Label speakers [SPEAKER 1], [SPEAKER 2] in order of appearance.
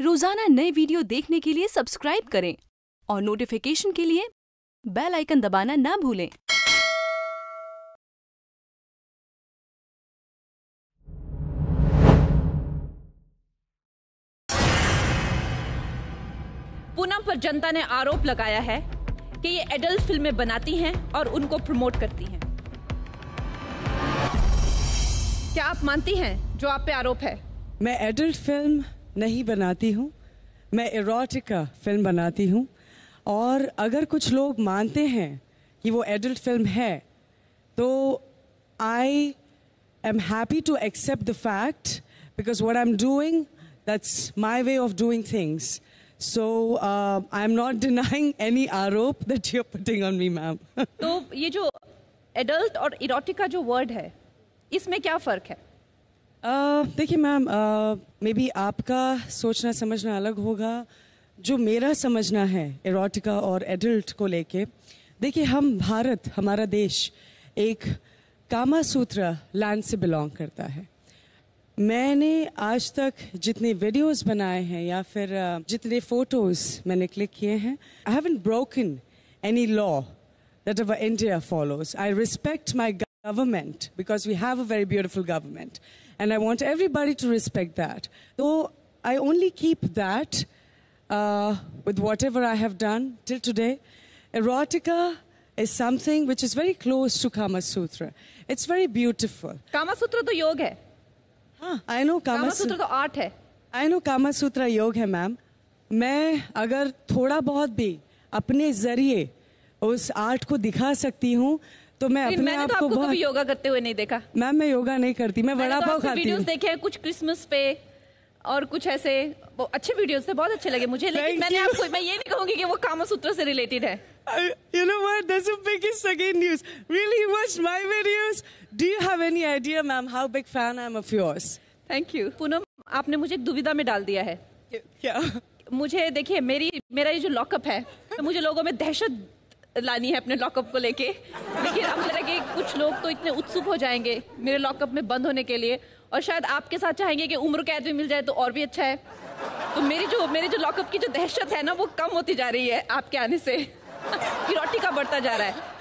[SPEAKER 1] रोजाना नए वीडियो देखने के लिए सब्सक्राइब करें और नोटिफिकेशन के लिए बेल आइकन दबाना ना भूलें पूनम पर जनता ने आरोप लगाया है कि ये एडल्ट फिल्में बनाती हैं और उनको प्रमोट करती हैं क्या आप मानती हैं जो आप पे आरोप है
[SPEAKER 2] मैं एडल्ट फिल्म नहीं बनाती हूँ मैं एरोटिका फिल्म बनाती हूँ और अगर कुछ लोग मानते हैं कि वो एडल्ट फिल्म है तो I am happy to accept the fact because what I am doing that's my way of doing things So uh, am not denying any आरोप that you're putting on me, ma'am.
[SPEAKER 1] तो ये जो adult और erotica जो word है, इसमें क्या फर्क है?
[SPEAKER 2] देखिए मैम मे बी आपका सोचना समझना अलग होगा जो मेरा समझना है एरोटिका और एडल्ट को लेके देखिए हम भारत हमारा देश एक कामा सूत्र लैंड से बिलोंग करता है मैंने आज तक जितने वीडियोस बनाए हैं या फिर जितने फोटोज मैंने क्लिक किए हैं I haven't broken any law that our India follows I respect my government because we have a very beautiful government. And I want everybody to respect that. Though I only keep that uh, with whatever I have done till today. Erotica is something which is very close to Kama Sutra. It's very beautiful. Kama Sutra to yoga I know I know Kama Sutra तो art is I know Kama Sutra योग है ma'am मैं अगर थोड़ा बहुत भी अपने जरिए उस आर्ट को दिखा सकती हूँ तो मैं अपने मैंने आप तो आपको कभी योगा
[SPEAKER 1] करते हुए नहीं देखा
[SPEAKER 2] मैम मैं योगा नहीं करती मैं तो वड़ा पाव खाती हूँ
[SPEAKER 1] देखे हैं कुछ क्रिसमस पे और कुछ ऐसे वो अच्छे वीडियोस थे बहुत अच्छे लगे मुझे लेकिन मैंने आपको मैं ये नहीं कहूंगी कि वो कामा सूत्र से रिलेटेड है
[SPEAKER 2] you know what that's the biggest second news really watch my videos do you have any idea ma'am how big fan I am of yours thank you Poonam आपने मुझे एक दुविधा में डाल दिया है
[SPEAKER 1] क्या मुझे देखिए मेरी मेरा ये जो लॉकअप है तो मुझे लोगों में दहशत लानी है अपने लॉकअप को लेके लेकिन अब लगे कुछ लोग तो इतने उत्सुक हो जाएंगे मेरे लॉकअप में बंद होने के लिए और शायद आपके साथ चाहेंगे कि उम्र कैद भी मिल जाए तो और भी अच्छा है तो मेरी जो मेरी जो लॉकअप की जो दहशत है ना वो कम होती जा रही है आपके आने से रोटी का बढ़ता जा रहा है